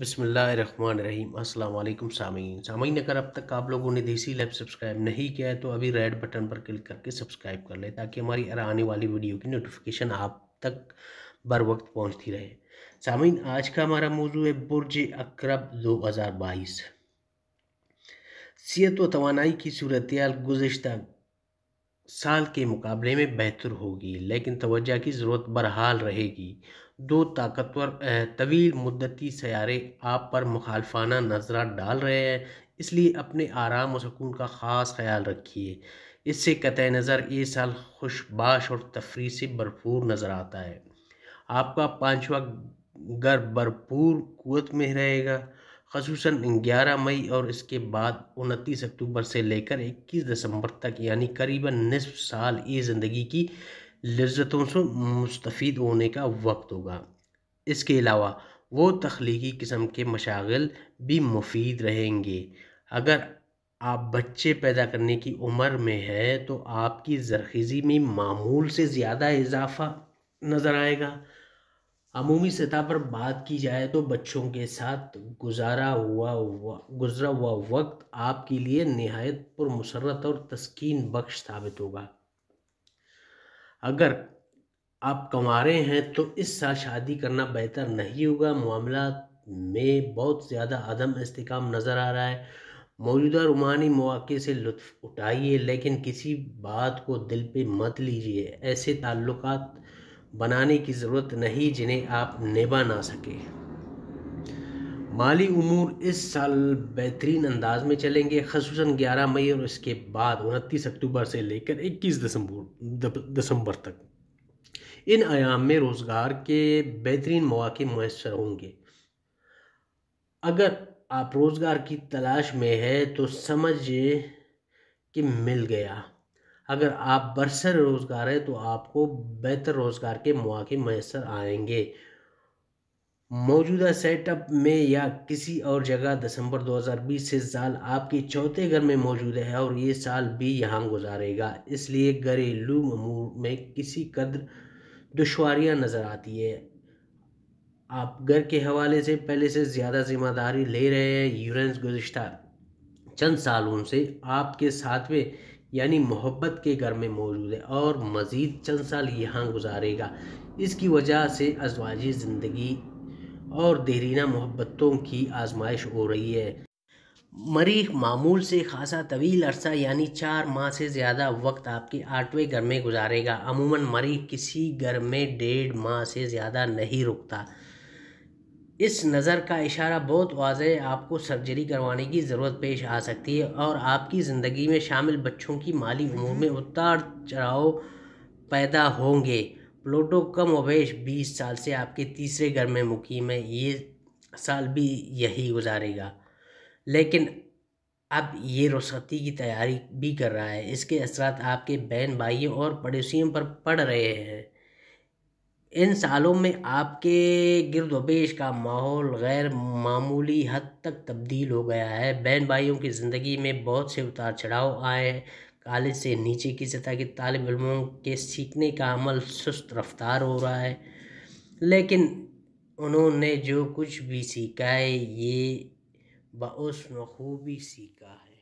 बसमीम अल्लाम सामीन सामीन अगर अब तक आप लोगों ने देसी लैब सब्सक्राइब नहीं किया है तो अभी रेड बटन पर क्लिक करके सब्सक्राइब कर लें ताकि हमारी आने वाली वीडियो की नोटिफिकेशन आप तक बर वक्त पहुँचती रहे सामीन आज का हमारा मौजू है बुरज अक्रब दो हज़ार बाईस सेहत व तोानाई की सूरत गुजशत साल के मुकाबले में बेहतर होगी लेकिन तवज्जो की ज़रूरत बरहाल रहेगी दो ताकतवर तवील मुद्दती सारे आप पर मुखालफाना नजरा डाल रहे हैं इसलिए अपने आराम और सुकून का ख़ास ख्याल रखिए इससे कत नज़र ये साल खुशबाश और तफरी से भरपूर नज़र आता है आपका पाँचवा घर भरपूर कुत में रहेगा खसूस ग्यारह मई और इसके बाद उनतीस अक्टूबर से लेकर इक्कीस दिसंबर तक यानी करीबन नصफ साल ये ज़िंदगी की लज्जतों से मुस्तफ़ होने का वक्त होगा इसके अलावा वो तख्लीकी किस्म के मशागल भी मुफीद रहेंगे अगर आप बच्चे पैदा करने की उम्र में है तो आपकी जरखीज़ी में मामूल से ज़्यादा इजाफा नज़र आएगा अमूमी सतह पर बात की जाए तो बच्चों के साथ गुजारा हुआ हुआ गुजरा हुआ वक्त आपके लिए नहायत पुरमसरत और तस्कीन बख्श साबित होगा अगर आप कंवारे हैं तो इस साल शादी करना बेहतर नहीं होगा मामला में बहुत ज़्यादा अदम इसकाम नज़र आ रहा है मौजूदा रुमानी मौक़े से लुत्फ़ उठाइए लेकिन किसी बात को दिल पे मत लीजिए ऐसे ताल्लुकात बनाने की ज़रूरत नहीं जिन्हें आप निभा ना सके माली उमूर इस साल बेहतरीन अंदाज में चलेंगे खसूस 11 मई और इसके बाद उनतीस अक्टूबर से लेकर 21 दिसंबर दिसंबर तक इन आयाम में रोज़गार के बेहतरीन मौाक़े मैसर होंगे अगर आप रोज़गार की तलाश में है तो समझिए कि मिल गया अगर आप बरसर रोज़गार है तो आपको बेहतर रोज़गार के मौके मैसर आएंगे मौजूदा सेटअप में या किसी और जगह दिसंबर 2020 से साल आपके चौथे घर में मौजूद है और ये साल भी यहाँ गुजारेगा इसलिए घरेलू अमूर में किसी कदर दुशारियाँ नज़र आती है आप घर के हवाले से पहले से ज़्यादा जिम्मेदारी ले रहे हैं यूरेंस गुज्त चंद सालों से आपके सातवें यानी मोहब्बत के घर में मौजूद है और मज़ीद चंद साल यहाँ गुजारेगा इसकी वजह से अजवाजी ज़िंदगी और देरीना मोहब्बतों की आजमाइश हो रही है मरीख मामूल से खासा तवील अरसा यानी चार माह से ज़्यादा वक्त आपके आठवें घर में गुजारेगा अमूमन मरीख किसी घर में डेढ़ माह से ज़्यादा नहीं रुकता इस नज़र का इशारा बहुत वाज आपको सर्जरी करवाने की ज़रूरत पेश आ सकती है और आपकी ज़िंदगी में शामिल बच्चों की माली उमूर में हम्म। उतार चढ़ाव पैदा होंगे प्लूटो कम अवेश बीस साल से आपके तीसरे घर में मुकीम है ये साल भी यही गुजारेगा लेकिन अब ये रुसती की तैयारी भी कर रहा है इसके असरात आपके बहन भाइयों और पड़ोसियों पर पड़ रहे हैं इन सालों में आपके वेश का माहौल गैर मामूली हद तक तब्दील हो गया है बहन भाइयों की ज़िंदगी में बहुत से उतार चढ़ाव आए कॉलेज से नीचे की सतह के तालब इलमों के सीखने का अमल सुस्त रफ्तार हो रहा है लेकिन उन्होंने जो कुछ भी सीखा है ये बस खूबी सीखा है